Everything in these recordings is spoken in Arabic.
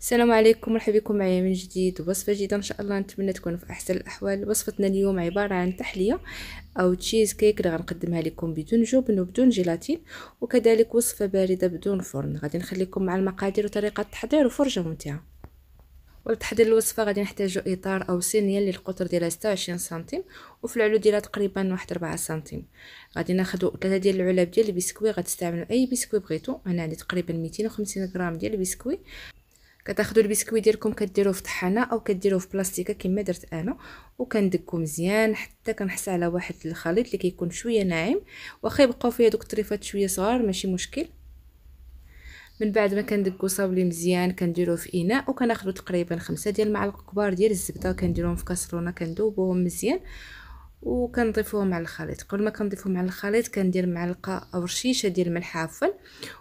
السلام عليكم مرحبا بكم معايا من جديد وصفة جديدة ان شاء الله نتمنى تكونوا في احسن الاحوال وصفتنا اليوم عبارة عن تحلية او تشيز كيك اللي غنقدمها لكم بدون جبن وبدون جيلاتين وكذلك وصفة باردة بدون فرن غادي نخليكم مع المقادير وطريقة التحضير وفرجة ممتعة ولتحضير الوصفة غادي نحتاجو اطار او صينية اللي القطر ديالها 26 سنتيم وفي العلو ديالها تقريبا واحد 4 سنتيم غادي ناخدو ثلاثة ديال العلب ديال البسكوي غتستعملوا اي بسكوي بغيتو انا عندي تقريبا 250 غرام ديال البسكوي كتاخذوا البسكويت ديالكم كديروه في طحانه او كديروه في بلاستيكه كما درت انا وكندكو مزيان حتى كنحس على واحد الخليط اللي كيكون شويه ناعم واخا يبقاو فيه دوك الطريفات شويه صغار ماشي مشكل من بعد ما كندكو صابلي مزيان كنديروه في اناء وكناخذوا تقريبا خمسة ديال المعالق كبار ديال الزبده كنديروهم في كاسرونه كندوبوهم مزيان وكنضيفوهم على الخليط قبل ما كنضيفوهم على الخليط كندير معلقه او رشيشه ديال الملح عفوا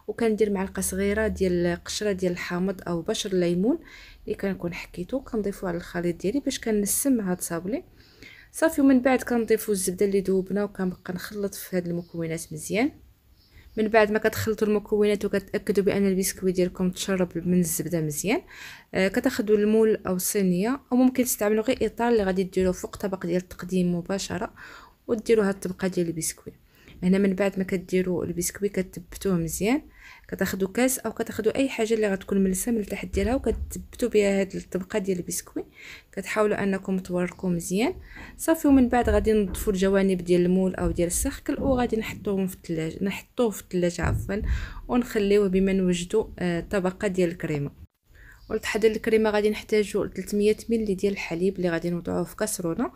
وكندير معلقه صغيره ديال قشره ديال الحامض او بشر الليمون اللي كنكون حكيتو كنضيفو على الخليط ديالي باش كنسم هاد الصابلي صافي ومن بعد كنضيفو الزبده اللي ذوبنا وكنبقى نخلط في هاد المكونات مزيان من بعد ما كتخلطوا المكونات وكتاكدوا بان البسكويت ديالكم تشرب من الزبده مزيان آه، كتاخذوا المول او الصينيه او ممكن تستعملوا غير اطار اللي غادي ديروه فوق طبق ديال التقديم مباشره وديروا هاد الطبقه ديال البسكويت هنا من بعد ما كديروا البسكوي كتبتوه مزيان كتاخذوا كاس او كتاخذوا اي حاجه اللي غتكون ملسه من التحت ديالها وكتثبتوا بها هاد الطبقه ديال البسكوي كتحاولوا انكم تورقوا مزيان صافي ومن بعد غادي نضفوا الجوانب ديال المول او ديال السخكل وغادي نحطوهم في الثلاجه نحطوه في الثلاجه عفوا ونخليوه بما نوجدوا الطبقه آه، ديال الكريمه قلت ولتحضير الكريمه غادي نحتاجو 300 ملي ديال الحليب اللي غادي نوضعوه في كاسرونه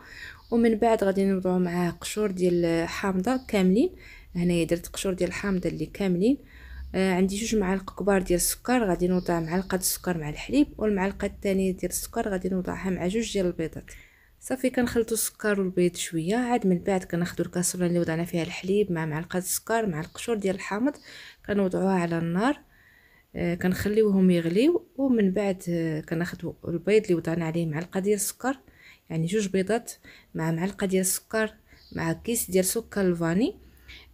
ومن بعد غادي نوضعو معاه قشور ديال حامضه كاملين هنايا درت قشور ديال الحامضه اللي كاملين آه عندي جوج معالق كبار ديال السكر غادي نوضع معلقه السكر مع الحليب والمعلقه الثانيه ديال السكر غادي نوضعها مع جوج ديال البيضات صافي كنخلطوا السكر والبيض شويه عاد من بعد كناخذوا الكاسرونه اللي وضعنا فيها الحليب مع معلقه السكر مع القشور ديال الحامض كنوضعوها على النار آه، كنخليوهم يغليو ومن بعد آه، كناخذ البيض اللي وضعنا عليه معلقه ديال السكر يعني جوج بيضات مع معلقه ديال السكر مع كيس ديال سكر الفاني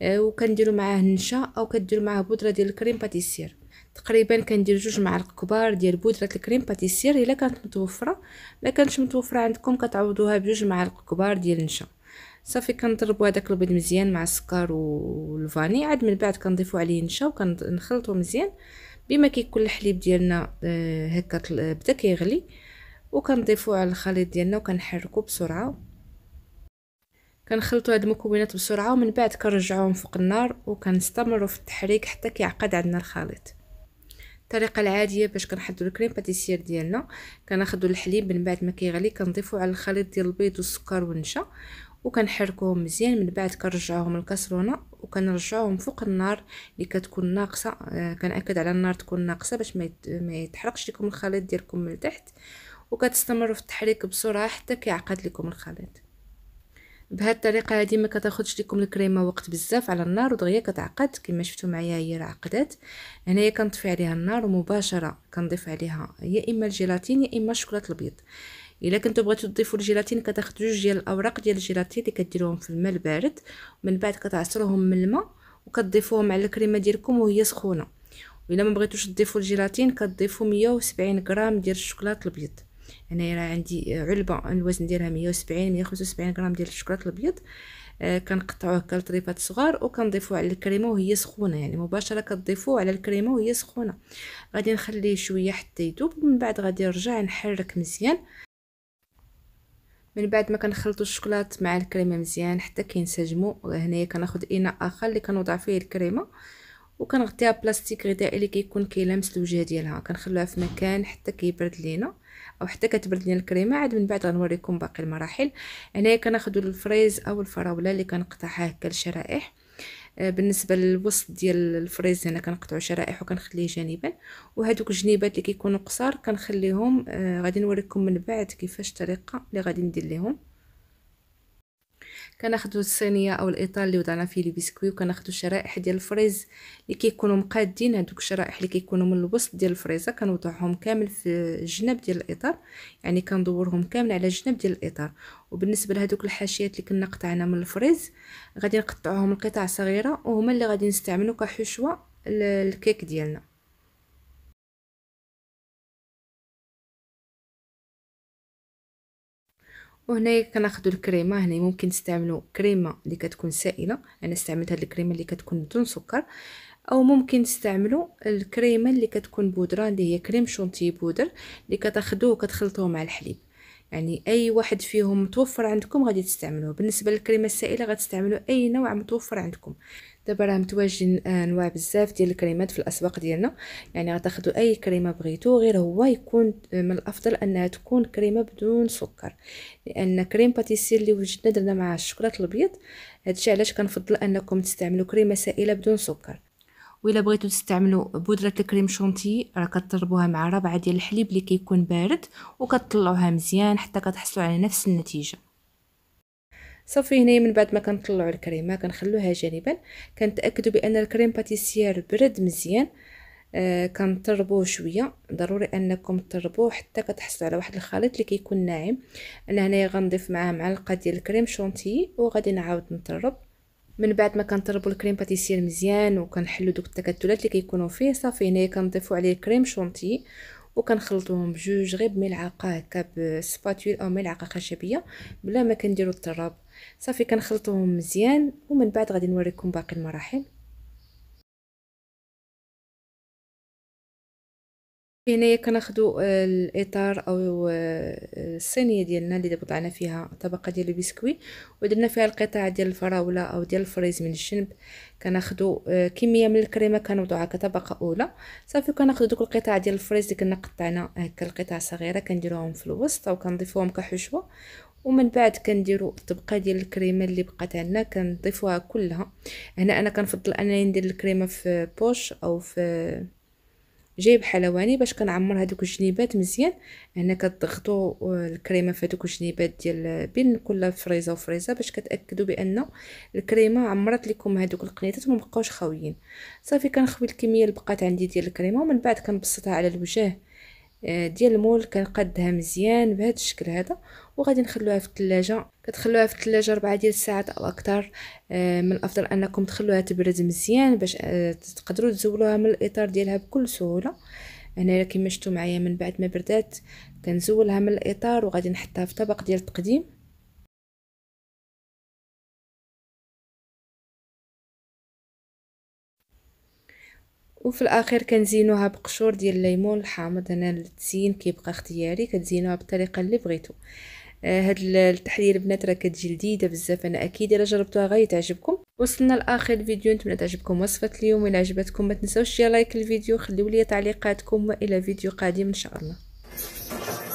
آه، وكنديروا معاه النشا او كديروا معاه بودره ديال الكريم باتيسير تقريبا كندير جوج معالق كبار ديال بودره الكريم باتيسير الا كانت متوفره الا كانتش متوفره عندكم كتعوضوها بجوج معالق كبار ديال النشا صافي كنضربوا هذاك البيض مزيان مع السكر والفاني عاد من بعد كنضيفوا عليه النشا وكنخلطوا مزيان بما كيكون الحليب ديالنا آه، هكا آه، بدا كيغلي وكنضيفو على الخليط ديالنا وكنحركو بسرعه كنخلطو هاد المكونات بسرعه ومن بعد كنرجعوهم فوق النار وكنستمروا في التحريك حتى كيعقد عندنا الخليط الطريقه العاديه باش كنحضرو الكريم باتيسير ديالنا كناخدو الحليب من بعد ما كيغلي كنضيفو على الخليط ديال البيض والسكر والنشا وكنحركوهم مزيان من بعد كنرجعوهم للكسرونه وكنرجعوهم فوق النار اللي كتكون ناقصه آه، كنأكد على النار تكون ناقصه باش ما يتحرقش لكم الخليط ديالكم من تحت وكتستمروا في التحريك بسرعه حتى كيعقد لكم الخليط بهاد الطريقه هادي ما كتاخذش لكم الكريمه وقت بزاف على النار ودغيا كتعقد كما شفتوا معايا هي راه عقدات هنايا كنطفي عليها النار ومباشره كنضيف عليها يا اما الجيلاتين يا اما الشوكولاته الابيض الا كنتو بغيتو تضيفوا الجيلاتين كتاخذوا جوج ديال الاوراق ديال الجيلاتين اللي كديروهم في الماء البارد من بعد كتعصروهم من الماء وكتضيفوهم على الكريمه ديالكم وهي سخونه الا ما بغيتوش تضيفوا الجيلاتين كتضيفوا 170 غرام ديال الشوكولاط الابيض هنايا يعني راه عندي علبه الوزن ديالها 170 175 غرام ديال الشوكولاط الابيض آه كنقطعوه كالطريفات صغار وكنضيفوه على الكريمه وهي سخونه يعني مباشره كتضيفوه على الكريمه وهي سخونه غادي نخليه شويه حتى يذوب من بعد غادي نرجع نحرك مزيان من بعد ما كنخلطوا الشوكولات مع الكريمه مزيان حتى كينسجموا هنايا كناخذ اناء اخر اللي كنوضع فيه الكريمه وكنغطيها بلاستيك غذائي اللي كيكون كيلامس الوجه ديالها كنخلوها في مكان حتى كيبرد لينا او حتى كتبرد لينا الكريمه عاد من بعد غنوريكم باقي المراحل هنايا كناخذوا الفريز او الفراوله اللي كنقطعها هكا لشرائح آه، بالنسبه للوسط ديال الفريز هنا كنقطعو شرائح وكنخليه جانبا وهذوك الجنيبات اللي كيكونوا قصار كنخليهم آه، غادي نوريكم من بعد كيفاش الطريقه اللي غادي ندير ليهم كناخذوا الصينيه او الايطال اللي وضعنا فيه بيسكوي وكناخذوا الشرائح ديال الفريز اللي كيكونوا مقادين هذوك الشرائح اللي كيكونوا من الوسط ديال الفريزه كنوضعهم كامل في الجناب ديال الاطار يعني كندورهم كامل على الجنب ديال الاطار وبالنسبه لهذوك الحاشيات اللي كنا قطعنا من الفريز غادي نقطعوهم لقطع صغيره وهما اللي غادي نستعملو كحشوه الكيك ديالنا وهنايا كناخدو الكريمه هنا ممكن تستعملوا كريمه اللي كتكون سائله انا استعملت هاد الكريمه اللي كتكون بدون سكر او ممكن تستعملوا الكريمه اللي كتكون بودره اللي هي كريم شونتي بودر اللي كتاخذوه وكتخلطوه مع الحليب يعني اي واحد فيهم متوفر عندكم غادي تستعملوه بالنسبه للكريمه السائله غتستعملوا اي نوع متوفر عندكم دابا راه متواجدين انواع آه، بزاف ديال الكريمات في الاسواق ديالنا يعني غتاخذوا اي كريمه بغيتو غير هو يكون من الافضل انها تكون كريمه بدون سكر لان كريم باتيسير اللي وجدنا درنا معاه الشوكولاط الابيض هادشي علاش كنفضل انكم تستعملوا كريمه سائله بدون سكر وإلا بغيتو تستعملوا بودرة الكريم شونتي راه كتضربوها مع ربعة ديال الحليب اللي كيكون بارد وكتطلعوها مزيان حتى كتحصلوا على نفس النتيجه صافي هنايا من بعد ما كنطلعوا الكريمه كنخلوها جانبا كنتاكدوا بان الكريم باتيسير برد مزيان آه كنطربوه شويه ضروري انكم تطربوه حتى كتحصلوا على واحد الخليط اللي كيكون ناعم انا هنايا غنضيف معاه معلقه ديال الكريم شونتي وغادي نعاود نطرب من بعد ما كنطربوا الكريم باتيسير مزيان وكنحلوا دوك التكتلات اللي كيكونوا فيه صافي هنايا كنضيفوا عليه كريم شونتي وكنخلطوهم بجوج غير بملعقه هكا بسباتول او ملعقه خشبيه بلا ما كنديروا الطراب صافي كنخلطوهم مزيان ومن بعد غادي نوريكم باقي المراحل هنايا كناخدو آه، الاطار او آه، الصينيه ديالنا اللي دابا قطعنا فيها طبقه ديال البسكوي ودرنا فيها القطع ديال الفراوله او ديال الفريز من الجنب كناخدو آه، كميه من الكريمه كنوضعها كطبقه اولى صافي كناخدو دوك القطع ديال الفريز اللي كنا قطعنا هكا القطع صغيره كنديروهم في الوسط او كنضيفوهم كحشوه ومن بعد كنديروا الطبقه ديال الكريمه اللي بقات عندنا كنضيفوها كلها هنا انا كنفضل انني ندير الكريمه في بوش او في جايب حلواني باش كنعمر هذوك الجنيبات مزيان هنا كتضغطوا آه، الكريمه في هذوك الجنيبات ديال بين كل فريزه وفريزه باش كتاكدوا بان الكريمه عمرت لكم هذوك القنيطات وما بقاوش خاويين صافي كنخوي الكميه اللي بقات عندي ديال الكريمه ومن بعد كنبسطها على الوجه آه، ديال المول كنقدها مزيان بهذا الشكل هذا وغادي نخلوها في الثلاجه كتخلوها في الثلاجه 4 ديال الساعات او اكثر آه، من الافضل انكم تخلوها تبرد مزيان باش آه، تقدروا تزولوها من الاطار ديالها بكل سهوله هنا كما شفتوا معايا من بعد ما بردات كنزولها من الاطار وغادي نحطها في طبق ديال التقديم وفي الاخير كنزينوها بقشور ديال الليمون الحامض هنا التزيين كيبقى اختياري كتزينوها بالطريقه اللي بغيتو آه، هاد التحليل البنات راه كتجي لذيذه بزاف انا اكيد الا جربتوها غادي تعجبكم وصلنا لاخر الفيديو نتمنى تعجبكم وصفه اليوم الا عجبتكم ما تنساوش لايك الفيديو خليو لي تعليقاتكم والى فيديو قادم ان شاء الله